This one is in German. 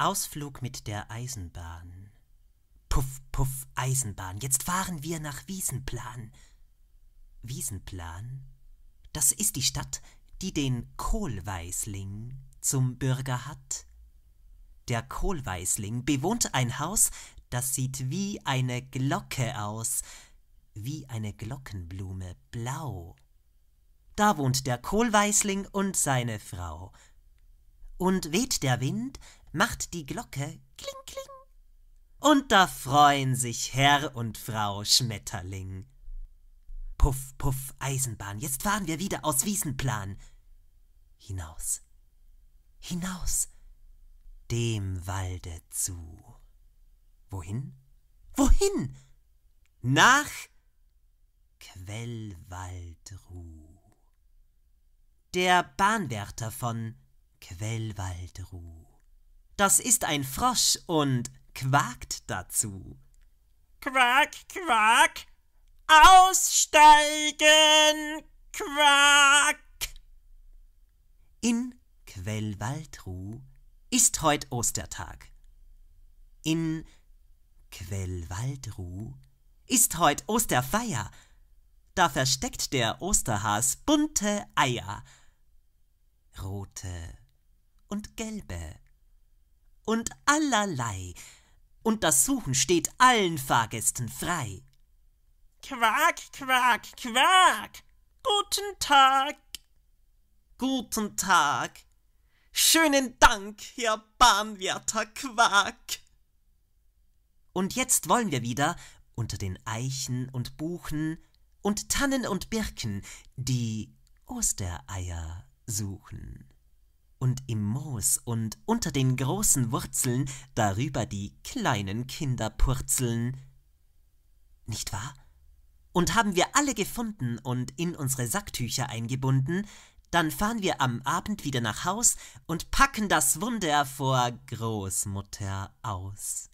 Ausflug mit der Eisenbahn. Puff, puff, Eisenbahn, jetzt fahren wir nach Wiesenplan. Wiesenplan? Das ist die Stadt, die den Kohlweißling zum Bürger hat. Der Kohlweißling bewohnt ein Haus, das sieht wie eine Glocke aus, wie eine Glockenblume blau. Da wohnt der Kohlweißling und seine Frau. Und weht der Wind, macht die Glocke kling kling. Und da freuen sich Herr und Frau Schmetterling. Puff, puff, Eisenbahn, jetzt fahren wir wieder aus Wiesenplan. Hinaus, hinaus, dem Walde zu. Wohin? Wohin? Nach Quellwaldruh. Der Bahnwärter von Quellwaldruh. Das ist ein Frosch und quakt dazu. Quack, quack, aussteigen, quack. In Quellwaldruh ist heut Ostertag. In Quellwaldruh ist heut Osterfeier. Da versteckt der Osterhas bunte Eier, rote und gelbe und allerlei, und das Suchen steht allen Fahrgästen frei. Quack, quack, quack. Guten Tag. Guten Tag. Schönen Dank, Herr Bahnwärter Quack. Und jetzt wollen wir wieder unter den Eichen und Buchen und Tannen und Birken die Ostereier suchen und im Moos und unter den großen Wurzeln, darüber die kleinen Kinder purzeln. Nicht wahr? Und haben wir alle gefunden und in unsere Sacktücher eingebunden, dann fahren wir am Abend wieder nach Haus und packen das Wunder vor Großmutter aus.